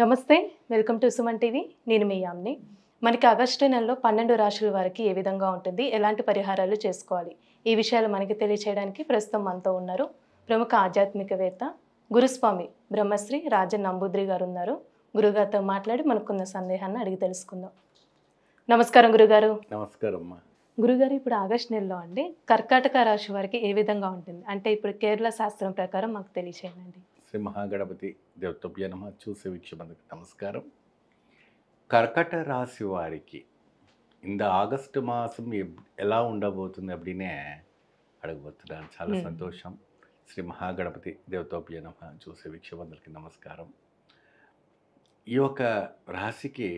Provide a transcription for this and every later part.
నమస్తే welcome to Suman TV నేను మీ యామ్ని మనకి ఆగస్టు నెలలో పన్నెండు రాశుల వారికి ఏ విధంగా ఉంటుంది ఎలాంటి పరిహారాలు చేసుకోవాలి ఈ విషయాలు మనకి తెలియచేయడానికి ప్రస్తుతం మనతో ఉన్నారు ప్రముఖ ఆధ్యాత్మికవేత్త గురుస్వామి బ్రహ్మశ్రీ రాజన్ నంబూద్రి గారు ఉన్నారు గురుగారితో మాట్లాడి మనకున్న సందేహాన్ని అడిగి తెలుసుకుందాం నమస్కారం గురుగారు నమస్కారం గురుగారు ఇప్పుడు ఆగస్టు నెలలో అండి కర్కాటక రాశి వారికి ఏ విధంగా ఉంటుంది అంటే ఇప్పుడు కేరళ శాస్త్రం ప్రకారం మాకు తెలియచేయండి శ్రీ మహాగణపతి దేవతభ్య నమ చూసే వీక్షమందుకు నమస్కారం కర్కట రాశి వారికి ఇంత ఆగస్టు మాసం ఎలా ఉండబోతుంది అప్పుడే అడగబోతున్నాను చాలా సంతోషం శ్రీ మహాగణపతి దేవతోభ్య నమ చూసే వీక్షబంధులకి నమస్కారం ఈ యొక్క రాశికి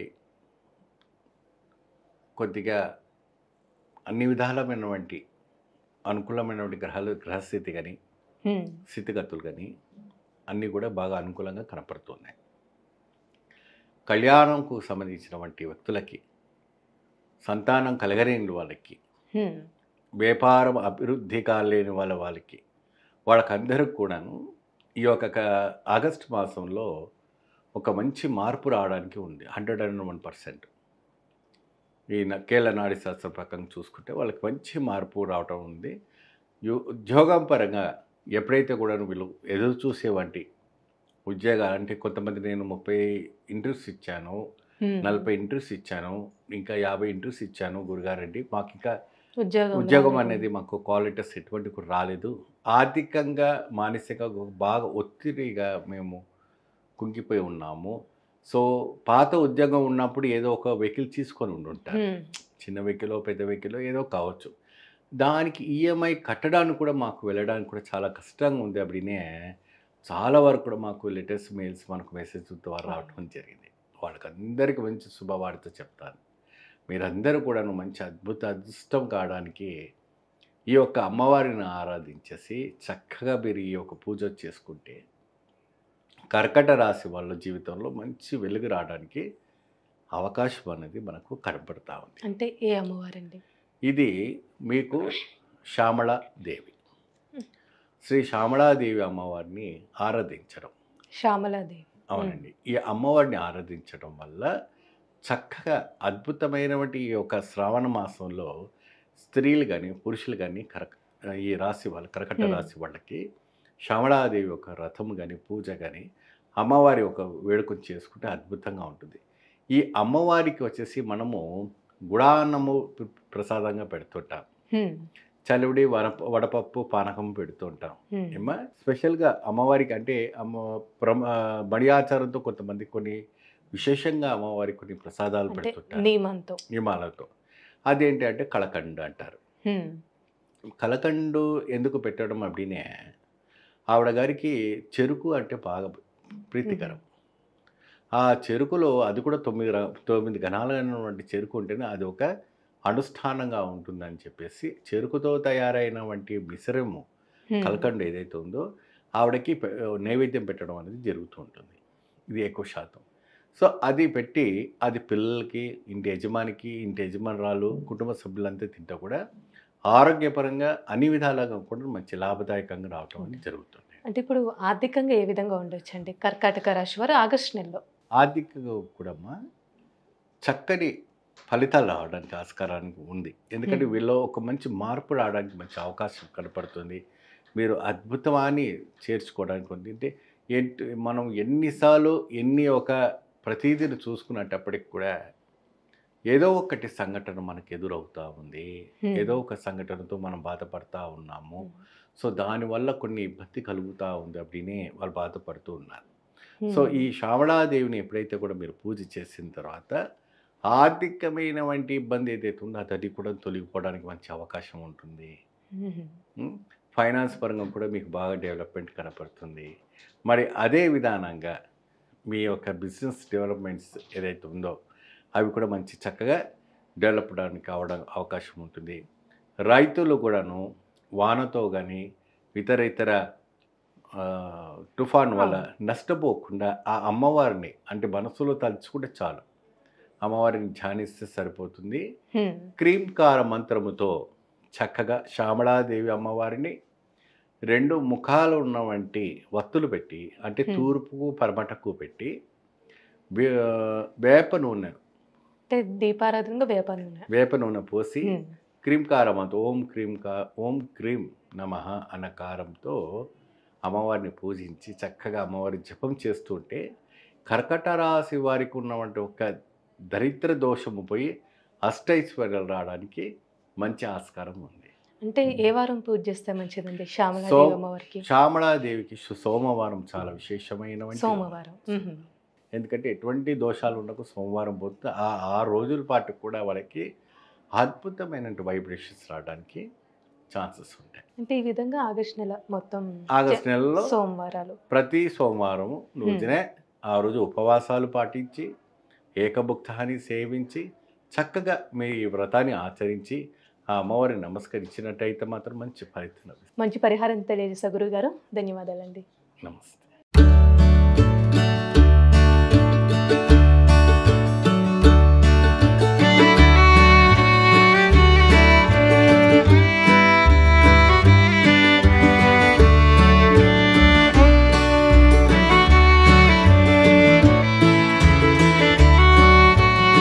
కొద్దిగా అన్ని విధాలమైనటువంటి అనుకూలమైనటువంటి గ్రహాలు గ్రహస్థితి కానీ స్థితిగతులు కానీ అన్నీ కూడా బాగా అనుకూలంగా కనపడుతున్నాయి కళ్యాణంకు సంబంధించిన వంటి వ్యక్తులకి సంతానం కలగలేని వాళ్ళకి వ్యాపారం అభివృద్ధి కాలేని వాళ్ళ వాళ్ళకి వాళ్ళకందరూ కూడాను ఈ యొక్క ఆగస్టు మాసంలో ఒక మంచి మార్పు రావడానికి ఉంది హండ్రెడ్ అండ్ వన్ పర్సెంట్ ఈ నాడి శాస్త్ర ప్రకారం చూసుకుంటే వాళ్ళకి మంచి మార్పు రావటం ఉంది ఉద్యోగం పరంగా ఎప్పుడైతే కూడా వీళ్ళు ఎదురు చూసేవంటి ఉద్యోగాలు అంటే కొంతమంది నేను ముప్పై ఇంటర్వ్యూస్ ఇచ్చాను నలభై ఇంటర్వ్యూస్ ఇచ్చాను ఇంకా యాభై ఇంటర్వ్యూస్ ఇచ్చాను గురుగారెడ్డి మాకు ఇంకా ఉద్యోగం అనేది మాకు క్వాలిటీస్ ఎటువంటి కూడా రాలేదు ఆర్థికంగా మానసికంగా బాగా ఒత్తిడిగా మేము కుంగిపోయి ఉన్నాము సో పాత ఉద్యోగం ఉన్నప్పుడు ఏదో ఒక వెహికల్ తీసుకొని ఉండుంటారు చిన్న వెహికల్ పెద్ద వెహికల్ ఏదో కావచ్చు దానికి ఈఎంఐ e కట్టడానికి కూడా మాకు వెళ్ళడానికి కూడా చాలా కష్టంగా ఉంది అప్పుడే చాలా వరకు కూడా మాకు లెటర్స్ మెయిల్స్ మనకు మెసేజ్ ద్వారా రావటం జరిగింది వాళ్ళకందరికీ మంచి శుభవార్త చెప్తాను మీరందరూ కూడాను మంచి అద్భుత అదృష్టం కావడానికి ఈ యొక్క అమ్మవారిని ఆరాధించేసి చక్కగా మీరు ఈ యొక్క పూజ చేసుకుంటే కర్కట రాశి వాళ్ళ జీవితంలో మంచి వెలుగు రావడానికి అవకాశం అనేది మనకు కనబడతా ఉంది అంటే ఏ అమ్మవారండి ఇది మీకు శ్యామళాదేవి శ్రీ శ్యామళాదేవి అమ్మవారిని ఆరాధించడం శ్యామలాదేవి అవునండి ఈ అమ్మవారిని ఆరాధించడం వల్ల చక్కగా అద్భుతమైనటువంటి ఈ యొక్క శ్రావణ మాసంలో స్త్రీలు కానీ పురుషులు కానీ కర ఈ రాశి వాళ్ళ కరకట్ట రాశి వాళ్ళకి శ్యామళాదేవి యొక్క రథం కానీ పూజ కానీ అమ్మవారి ఒక వేడుకొని చేసుకుంటే అద్భుతంగా ఉంటుంది ఈ అమ్మవారికి వచ్చేసి మనము గుడాన్నము ప్రసాదంగా పెడుతుంటాం చలివిడి వరప వడపప్పు పానకం పెడుతుంటాం ఏమా స్పెషల్గా అమ్మవారికి అంటే అమ్మ ప్రమ బడియాచారంతో కొంతమంది కొన్ని విశేషంగా అమ్మవారికి కొన్ని ప్రసాదాలు పెడుతుంటారు నియమంతో నియమాలతో అదేంటి అంటే కళకండు అంటారు కలకండు ఎందుకు పెట్టడం అప్పుడే ఆవిడ గారికి చెరుకు అంటే బాగా ప్రీతికరం ఆ చెరుకులో అది కూడా తొమ్మిది తొమ్మిది ఘనాలైనటువంటి చెరుకు ఉంటేనే అది ఒక అనుష్ఠానంగా ఉంటుందని చెప్పేసి చెరుకుతో తయారైన వంటి మిశ్రము కలకండ ఏదైతే ఉందో ఆవిడకి నైవేద్యం పెట్టడం అనేది జరుగుతూ ఉంటుంది ఇది ఎక్కువ శాతం సో అది పెట్టి అది పిల్లలకి ఇంటి యజమానికి ఇంటి యజమానురాలు కుటుంబ సభ్యులంతా తింటా కూడా ఆరోగ్యపరంగా అన్ని విధాలుగా కూడా మంచి లాభదాయకంగా రావటం అనేది జరుగుతుంది అంటే ఇప్పుడు ఆర్థికంగా ఏ విధంగా ఉండొచ్చు అండి కర్కాటక రాశి వారు ఆగస్టు నెలలో ఆర్థికంగా కూడా చక్కని ఫలితాలు రావడానికి ఆస్కారానికి ఉంది ఎందుకంటే వీళ్ళలో ఒక మంచి మార్పు రావడానికి మంచి అవకాశం కనపడుతుంది మీరు అద్భుతమాన్ని చేర్చుకోవడానికి ఉంది అంటే ఏంటి మనం ఎన్నిసార్లు ఎన్ని ఒక ప్రతిదీని చూసుకున్నప్పటికి కూడా ఏదో ఒకటి సంఘటన మనకు ఎదురవుతూ ఉంది ఏదో ఒక సంఘటనతో మనం బాధపడుతూ ఉన్నాము సో దానివల్ల కొన్ని ఇబ్బంది కలుగుతూ ఉంది அப்படின்னு వాళ్ళు బాధపడుతూ ఉన్నారు సో ఈ శ్రావణాదేవిని ఎప్పుడైతే కూడా మీరు పూజ చేసిన తర్వాత ఆర్థికమైన వంటి ఇబ్బంది ఏదైతే ఉందో అది కూడా తొలగిపోవడానికి మంచి అవకాశం ఉంటుంది ఫైనాన్స్ పరంగా కూడా మీకు బాగా డెవలప్మెంట్ కనపడుతుంది మరి అదే విధానంగా మీ యొక్క బిజినెస్ డెవలప్మెంట్స్ ఏదైతే ఉందో అవి కూడా మంచి చక్కగా డెవలప్ అవడానికి అవడం అవకాశం ఉంటుంది రైతులు కూడాను వానతో కానీ ఇతర ఇతర తుఫాన్ వల్ల నష్టపోకుండా ఆ అమ్మవారిని అంటే మనసులో తలుచుకుంటే చాలు అమ్మవారిని ధ్యానిస్తే సరిపోతుంది క్రీంకార మంత్రముతో చక్కగా శ్యామళాదేవి అమ్మవారిని రెండు ముఖాలు ఉన్న వంటి వత్తులు పెట్టి అంటే తూర్పు పరమటకు పెట్టి వేప నూనె వేప నూనె వేప నూనె పోసి క్రీంకారం అంత ఓం క్రీం కా ఓం క్రీం నమ అన్న కారంతో అమ్మవారిని పూజించి చక్కగా అమ్మవారి జపం చేస్తుంటే కర్కట రాశి వారికి ఉన్నటువంటి ఒక దరిద్ర దోషము పోయి అష్టైశ్వర్యాలు రావడానికి మంచి ఆస్కారం ఉంది అంటే ఏ వారం పూజ చేస్తే మంచిదండి శ్యామలాదేవికి సోమవారం చాలా విశేషమైన సోమవారం ఎందుకంటే ఎటువంటి దోషాలు ఉండకు సోమవారం పోతే ఆ ఆ రోజుల పాటు కూడా వాళ్ళకి అద్భుతమైనటువంటి వైబ్రేషన్స్ రావడానికి ఛాన్సెస్ ఉంటాయి అంటే ఈ విధంగా ఆగస్ట్ నెల మొత్తం ఆగస్ట్ నెలలో సోమవారాలు ప్రతి సోమవారం రోజునే ఆ రోజు ఉపవాసాలు పాటించి ఏకభుక్తాన్ని సేవించి చక్కగా మీ వ్రతాన్ని ఆచరించి ఆ అమ్మవారిని నమస్కరించినట్టయితే మాత్రం మంచి ఫలితం మంచి పరిహారం తెలియదు సగురు గారు ధన్యవాదాలండి నమస్తే